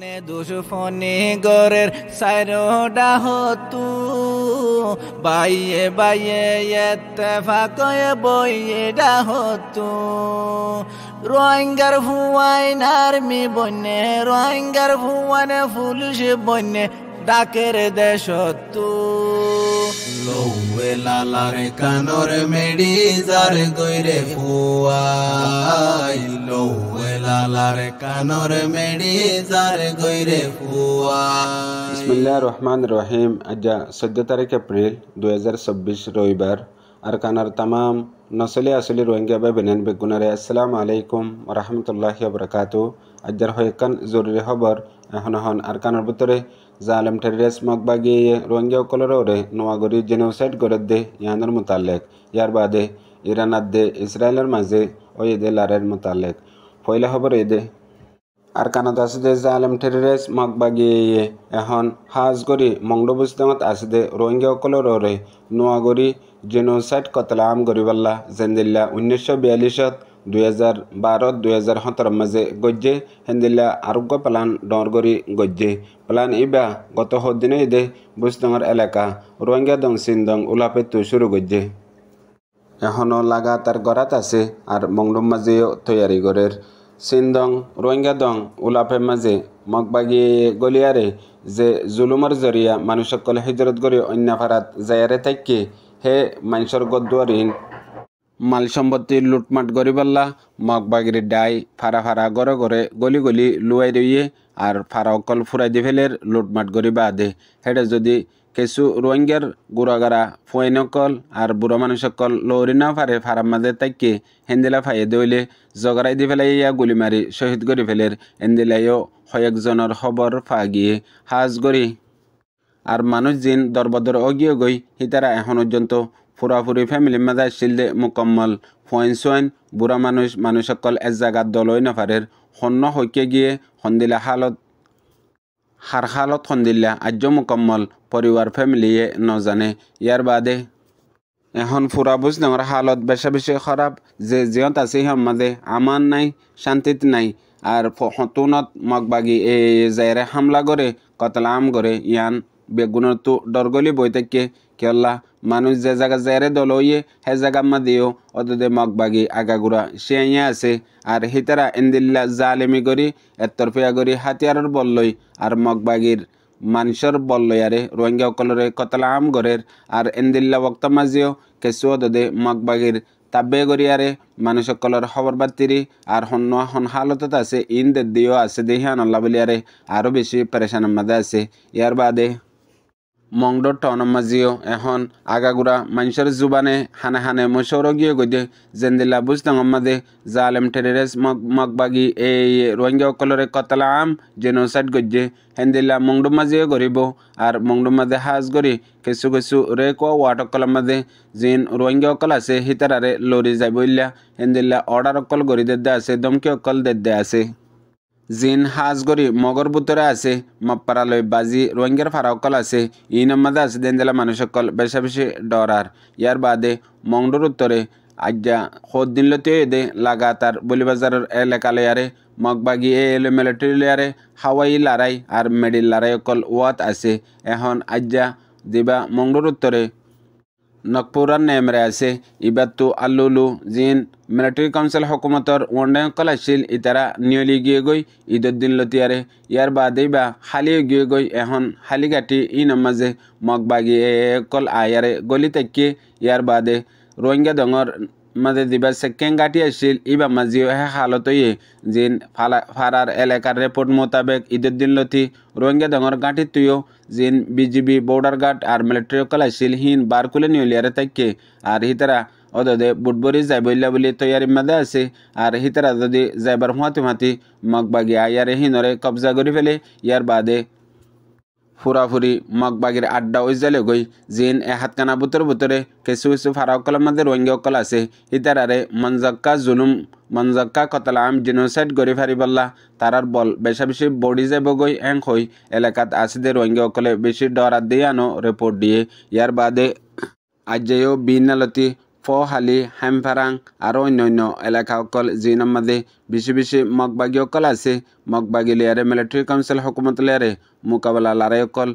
মনে দুশ্মনী গরের সাইরোডা হতু বাইয়ে বাইয়ে এতে ফাঁকয়ে বইয়ে ডা হতু রোহিঙ্গার ভুয়াই নারমি বন্যে রোহিঙ্গার ভুয়ানে পুলিশ বন্যে ডাকের দেশ তু লৌয়ে লালারে কানর মেডি জার ফুয়াই লৌ লা লারে কানোর মেডি তার গইরে কুয়া بسم الله الرحمن الرحيم আজ 20 এপ্রিল 2026 রবিবার আর কানার तमाम নসলে আসল রোংগ্যাবে বেনেন বেগুনেরে আসসালামু আলাইকুম ورحمه الله وبركاته আজর হেকন জুরি খবর হনহন আর কানার ভিতরে জালেম টেরেস মকবাগে রোংগ্যাও কলরোর নয়াগরি জেনারেট করে দে ইয়ানর মুতালিক ইয়ারবাদে ইরান আদ দে ইসরায়েলের মাঝে ওই দে লারে মুতালিক পয়লা খবর এদে আর কানাত আছে দে জালেম টেরেরেস মগ বাগিয়ে ইয়ে। এখন হাজ গরি মংডবুজদাঙত আছে দে রোহিঙ্গাসকলৰ ৰে নোৱাগৰি জেনোচাইড কতলাম গৰিবাল্লা জেন্দিল্লা ঊনৈছশ বিয়াল্লিছত দুহেজাৰ বাৰত দুহেজাৰ সোতৰ মাজে গজ্জে হেন্দিল্লা আৰোগ্য প্লান ডৰগৰি গজ্জে প্লান ইবা গত সদিনে দে বুজদঙৰ এলেকা ৰোহিংগা দং চীন দং উলাপে তুচুৰু গজ্জে এখনো লাগাতার গড়াত আছে আর মংডম মাজেও তৈয়ারি গড়ের সিনদং রোহিঙ্গাদং উলাফে মাজে মগবাগি গলিয়ারে যে জুলুমর জরিয়া মানুষসকলে হিজরত করে অন্য ভারাত জায়ারে থাকি হে মানুষের গদুয়ারিন মাল সম্পত্তি লুটমাট গরিবাল্লা মগবাগির ডাই ফারা ফারা গড়ে গড়ে গলি গলি লুয়াই দিয়ে আর ফারা অকল ফুরাই দি ফেলের লুটমাট গরিবা আদে হেটা যদি কিছু রোহিঙ্গার ফয়েন ফুয়েনকল আর বুড়ো মানুষকল লৌরি না ফারে ফারাম মাঝে তাইকে হেন্দিলা ফাইয়ে দইলে জগড়াই দি ফেলাই ইয়া গুলি মারি শহীদ করি ফেলের এন্দিলাইও হয়েকজনের খবর ফা গিয়ে হাজ গড়ি আর মানুষ জিন দরবদর অগিয়ে গই হিতারা এখন পর্যন্ত ফুরাফুরি ফ্যামিলি মাঝে শিলদে মুকম্মল ফয়েন সোয়েন বুড়া মানুষ মানুষকল এক জায়গার দলই নফারের সন্ন হইকে গিয়ে সন্দিলা হালত হারহালত সন্দিলা আর্য মুকম্মল পরিবার ফ্যামিলিয়ে নজানে ইয়ার বাদে এখন ফুরা বুঝ নগর হালত বেশা বেশি খারাপ যে জিয়ত আছে সিহম মাঝে আমান নাই শান্তিত নাই আর সতুনত মগবাগি এ জায়রে হামলা করে কতলাম করে ইয়ান বেগুনের তো ডরগলি বই থেকে কেলা মানুষ যে জায়গা জায়রে দলইয়ে হে জায়গা মা দিও অতদে মগবাগি আগাগুড়া সে ইয়া আছে আর হিতারা ইন্দিল্লা জালেমি করি এতরফিয়া করি হাতিয়ারের বললই আর মগবাগির মানসর বল্লয়ারে রোহিঙ্গা কলরে কতলাম গরের আর এন্দিল্লা বক্ত মাঝিও কেসু দদে মগবাগির তাব্বে গরিয়ারে মানুষ কলর খবর বাতিরি আর হন্য হন হালত আছে ইন দেদিও আছে দেহিয়ান আল্লাহ বলিয়ারে আরও বেশি পরেশান মাদে আছে ইয়ার বাদে মংদত্ত অনমাজিও এখন আগাগুৰা মাইনছৰ জুবানে হানে হানে মই চৌৰগীয় গৈদে জেনদিলা বুজ টঙমাজে জালেম ঠেৰেচ মগ মগ বাগি এ এই ৰোহিংগীয়াসকলৰে কতলা আম জেনচাইড গজ্জে হেন্দিলা মংডুমাজিয়ে গঢ়িব আৰু মংডুমাজে সাজ গৰি কিছু কিছু ৰে কোৱা ৱাৰ্ডসকলৰ মাজে জেন যিন ৰোহিংগীয়াসকল আছে সীতাৰাৰে লৰি যাবলীয়া হেন্দিলা অৰ্ডাৰসকল গঢ়ি দে আছে দমকীসকল দে আছে জিন হাজগরি মগর বুতরে আছে মপ্পারালয় বাজি রোহিঙ্গার ফারাওকল আছে ইনম্মদা আছে দেনদেলা মানুষকল বেশা বেশি আর ইয়ার বাদে মংডোর উত্তরে আজ্ঞা হোদ লতিয়ে দে লাগাতার বলিবাজারের এলাকা লেয়ারে মগবাগি এ এলো মিলিটারি লেয়ারে হাওয়াই লড়াই আর মেডিল লারাই অকল ওয়াত আছে এখন আজ্ঞা দিবা মংডোর উত্তরে নগপুৰত নেমেৰে আছে ইবাতো আল্লুলু জিন মিলিটেৰী কাউঞ্চিল হকুমতৰ উন্নয়ন কল আছিল ইতাৰা নিয়লি গিয়ে গৈ ঈদৰ দিন লতিয়াৰে ইয়াৰ বাদেই বা শালিয়ে গিয়ে গৈ এখন শালিঘাটি ই নমাজে মগ বাগি এ কল আয়াৰে গলি তাকিয়ে ইয়াৰ বাদে ৰোহিংগা ডঙৰ মাজে দিবা ছেকেং গাঠি আছিল ইবা মাজিও হে হালতয়ে জিন ফালা ফাৰাৰ এলেকাৰ ৰেপৰ্ট মোতাবেক ঈদৰ দিন লথি ৰোহিংগা ডাঙৰ গাঁঠিটোয়ো জিন বিজেপি বৰ্ডাৰ গাৰ্ড আৰু মিলিটাৰীসকল আছিল সিন বাৰ কুলে নিউলিয়াৰে তাইকে আৰু সিতাৰা অদে বুটবৰি যাই বলিলা বুলি তৈয়াৰী মাজে আছে আৰু সিতাৰা যদি যাইবাৰ হোৱাতে মাতি মগ বাগিয়া ইয়াৰে সিনৰে কব্জা কৰি পেলাই ইয়াৰ বাদে ফুরাফুরি মগবাগির আড্ডা ওইজালে গই জিন এ হাতকানা বুতর বুতরে কিছু কিছু ফারাকল মধ্যে রোহিঙ্গকল আছে ইতারে মঞ্জাক্কা জুলুম মঞ্জাক্কা কতলাম জিনোসাইড গড়ি ফারিবাল্লা তারার বল বেশা বেশি বড়ি যাব গই এং হই এলাকাত আসিদে রোহিঙ্গকলে বেশি ডরা আনো রিপোর্ট দিয়ে ইয়ার বাদে আজেও বিনালতি ফহালি হেমফেৰাং আৰু অন্যান্য এলেকাসকল যি নামাজে বেছি বেছি মগবাগীসকল আছে মগবাগীলিয়াৰে মিলিটাৰী কাউন্সিল হকুমতলিয়াৰে মোকাবিলা লাৰাইসকল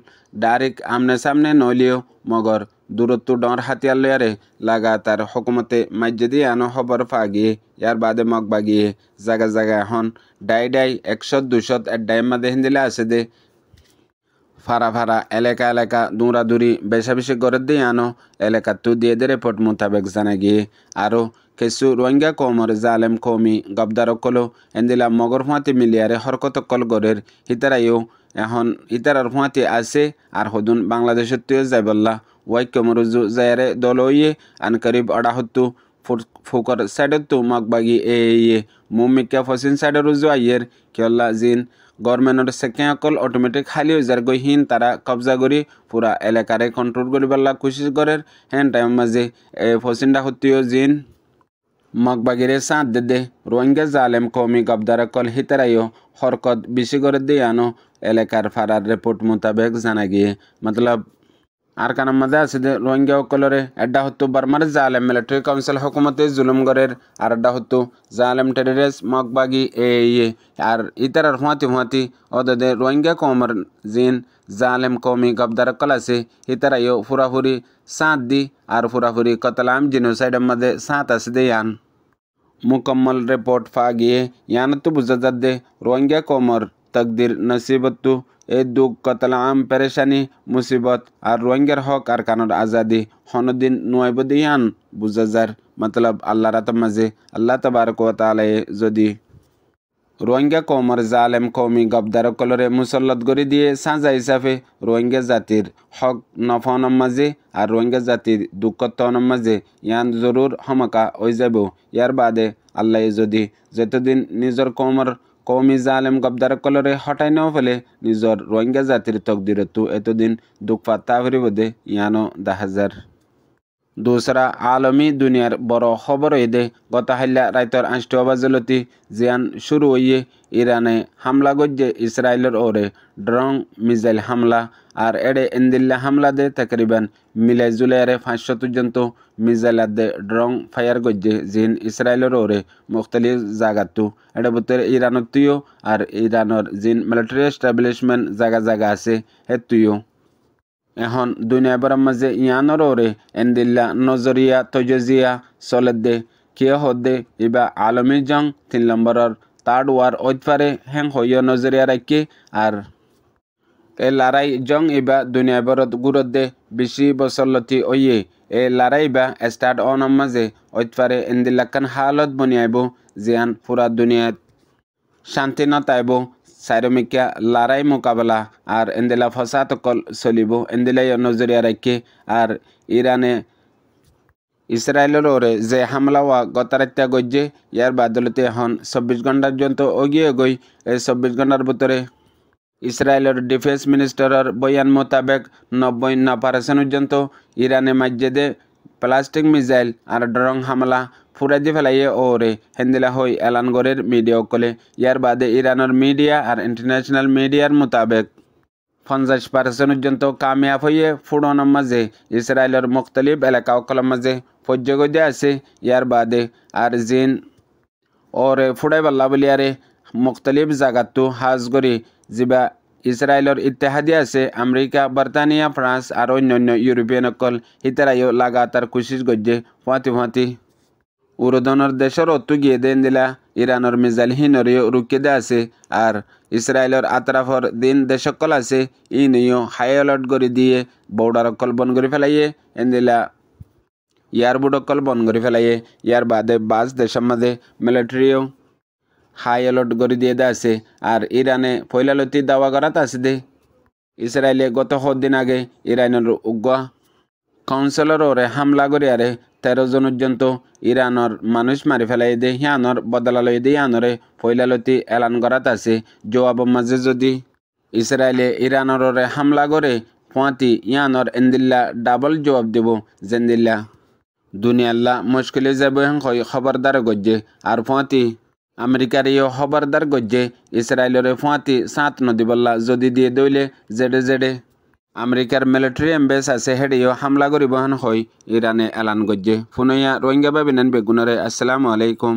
ডাইৰেক্ট আমনে সামনে নলিও মগৰ দূৰত্ব ডৰ হাতিয়ালিয়াৰে লাগাতাৰ হকুমতে মাজ্যেদি আনো খবৰ ফাগিয়ে ইয়াৰ বাদে মগবাগিয়ে জাগা জাগা এখন ডাই ডাই একশত দুশত ডাইম মাদে হিন্দিলা আছে দে ফারা ফারা এলাকা এলাকা দৌড়াদৌড়ি বেশা বেশি গড়ে দিয়ে আনো এলাকা তু দিয়ে দে রিপোর্ট মোতাবেক জানা গিয়ে আরও কিছু রোহিঙ্গা কমর জালেম কমি কলো এন্দিলা মগর ফুঁয়াতি মিলিয়ারে হরকত কল গড়ের হিতারাইও এখন হিতারার ফুঁয়াতি আছে আর হদুন বাংলাদেশের তুয়ে যাই বললা ওয়াইক্য মরুজু জায়ারে দলইয়ে আনকারিব অডাহত্তু ফুকর সাইডত তু মগবাগি এ মুমিকা ফসিন সাইডের রুজু আইয়ের কেল্লা জিন গভর্নমেন্টর অকল অটোমেটিক হালি হৈ যাৰ গৈ হিন তাৰা কব্জা কৰি পুৰা এলেকাৰে কণ্ট্ৰল কৰিব লাগ কোচিছ কৰে হেন টাইম মাঝে মাজে ফচিন্দা সত্ৰীয় জিন মগবাগিরে সাঁত দে রোহিঙ্গা জালেম কৌমি গবদারা কল হিতারাইও হরকত বেশি করে দিয়ে আনো এলাকার ফারার রিপোর্ট মোতাবেক জানা গিয়ে মতলব আর আরকান মাঝে আছে রোহিঙ্গা সকলরে এড্ডা হতো বার্মার জালেম মিলিটারি কাউন্সিল হকুমতে জুলুমগড়ের আর এডা হতো জালেম টেরিস মগবাগি এ আর ইতারার হুঁয়াতি হুঁয়াতি অদে রোহিঙ্গা কমর জিন জালেম কমি গবদার কলাসে ইতারা ইয় ফুরাফুরি সাঁত দি আর ফুরাফুরি কতলাম সাইডের মধ্যে সাঁত আছে দে ইয়ান মুকম্মল রিপোর্ট ফাগিয়ে গিয়ে ইয়ানত বুঝা যাদে রোহিঙ্গা কমর तकदीर नसीबत्तु এই দুখ আম পেরেশানি মুসিবত আর রোহিঙ্গার হক আর কানোর আজাদি হনদিন নুয়াইবদিয়ান বুজাজার মতলব আল্লাহ রাত মাঝে আল্লাহ তবারকালে যদি রোহিঙ্গা কৌমর জালেম কৌমি গবদারকলরে মুসল্লত করে দিয়ে সাজা হিসাবে রোহিঙ্গা জাতির হক নফনম মাঝে আর রোহিঙ্গা জাতির দুঃখতনম মাঝে ইয়ান জরুর হমকা হয়ে যাব ইয়ার বাদে আল্লাহ যদি যতদিন নিজের কৌমর কৌমি জালেম গবদার কলরে হটাই নেওয়া নফলে নিজৰ রোহিঙ্গা জাতির তকদিরতু এতদিন দুঃখ পাত্তা ভৰিবদে ইয়ানো দাহাজার দোসরা আলমী দুনিয়ার বড় খবর এদে গত হাল্লা রায়তর আষ্ট বাজলতি জিয়ান শুরু হইয়ে ইরানে হামলা গজ্জে ইসরায়েলের ওরে ড্রং মিজাইল হামলা আর এড়ে এন্দিল্লা হামলা দে তকরিবান মিলাই জুলাইয়ারে পাঁচশো পর্যন্ত মিজাইল দে ড্রং ফায়ার গজ্জে জিন ইসরায়েলের ওরে মুখতলি জাগাতু এটা বুতরে ইরানতীয় আর ইরানের জিন মিলিটারি এস্টাবলিশমেন্ট জাগা জাগা আছে হেতুইও এখন দুনিয়াবাৰৰ মাজে ইয়ানৰ ওৰে এন্দিল্লা নজৰিয়া তৈজজীয়া চলে দে কিয় সদে ইবা আলমি জং তিনি নম্বৰৰ তাৰ্ড ৱাৰ অতপাৰে হেং হৈয় নজৰীয়া ৰাখি আৰ এই লাৰাই জং ইবা দুনিয়াবাৰত গুৰত দে বিছি বছৰ লতি অয়ে এই লাৰাই বা ষ্টাৰ্ট অনৰ মাজে অতপাৰে এন্দিল্লাখন হালত বনিয়াইব জীয়ান পুৰা দুনিয়াত শান্তি নাটাইব সাইরমিকা লড়াই মোকাবেলা আর এন্দেলা ফসাদ চলিব এন্দেলাই নজরিয়া রাখি আর ইরানে ইসরায়েলের ওরে যে হামলা হওয়া গতারাত্যা গজ্জে ইয়ার বাদলতে হন চব্বিশ ঘন্টার জন্য অগিয়ে গই এই চব্বিশ ঘন্টার ভিতরে ইসরায়েলের ডিফেন্স মিনিস্টারের বয়ান মোতাবেক নব্বই না পার্সেন্ট পর্যন্ত ইরানে মাজ্যে প্লাস্টিক মিজাইল আর ড্রং হামলা ফুরাজি ফেলাইয়ে ওরে হেন্দিলা হই এলান গরের মিডিয়া কলে ইয়ার বাদে ইরানের মিডিয়া আর ইন্টারন্যাশনাল মিডিয়ার মোতাবেক পঞ্চাশ পার্সেন্ট পর্যন্ত কামিয়াব হইয়ে ফুড়নের মাঝে ইসরায়েলের মুখতলিফ এলাকাকলের মাঝে পর্যগতি আছে ইয়ার বাদে আর জিন ওরে ফুড়াই পাল্লা বলিয়ারে মুখতলিফ জাগাতো হাজ করে যা ইসরায়েলর ইত্যাহাদি আছে আমেরিকা বার্তানিয়া ফ্রান্স আর অন্যান্য ইউরোপিয়ান হিতারাইও লাগাতার লাগাতাৰ গজ্জে গজ্যে ফুৱাতি উরোদনের দেশের দেশৰ গিয়ে দেন দিলা ইৰাণৰ মিজাইল হিনৰিও দে আছে আর ইছৰাইলৰ আতরাফর দিন দেশকল আছে ই নিয়েও হাই এলাৰ্ট করে দিয়ে বৰ্ডাৰসকল বন্ধ ফেলাইয়ে এন এন্দিলা ইয়ারবুড অকল বন্ধ করে ফেলাইয়ে ইয়ার বাদে বাস দেশের মাঝে মিলিটারিও হাই এলার্ট করে দিয়ে দে আছে আর ইরানে ফৈলালতি দাওয়া করা তা আছে দে ইসরায়েলে গত সদিন আগে ইরানের উগ্র কাউন্সেলর ওরে হামলা করে আরে তেরো জন পর্যন্ত ইরানের মানুষ মারি ফেলাই দে হিয়ানোর বদলালয় দিয়ে হিয়ানোরে ফৈলালতি এলান করা তা আছে জবাব মাঝে যদি ইসরায়েলে ইরানের ওরে হামলা করে পাঁতি ইয়ানোর এন্দিল্লা ডাবল জবাব দেব জেন্দিল্লা দুনিয়াল্লা মুশকিলে যাব হেঁকই খবরদার গজ্জে আর পাঁতি আমেরিকার এই খবরদার গজ্জে ইসরায়েলের ফুঁয়াতি সাত নদী বল্লা যদি দিয়ে দইলে জেডে জেডে আমেরিকার মিলিটারি এম্বেস আছে হেডেও হামলা করিবহন হয় ইরানে এলান গজ্জে ফুনৈয়া রোহিঙ্গা বাবিনেন বেগুনরে আসসালামু আলাইকুম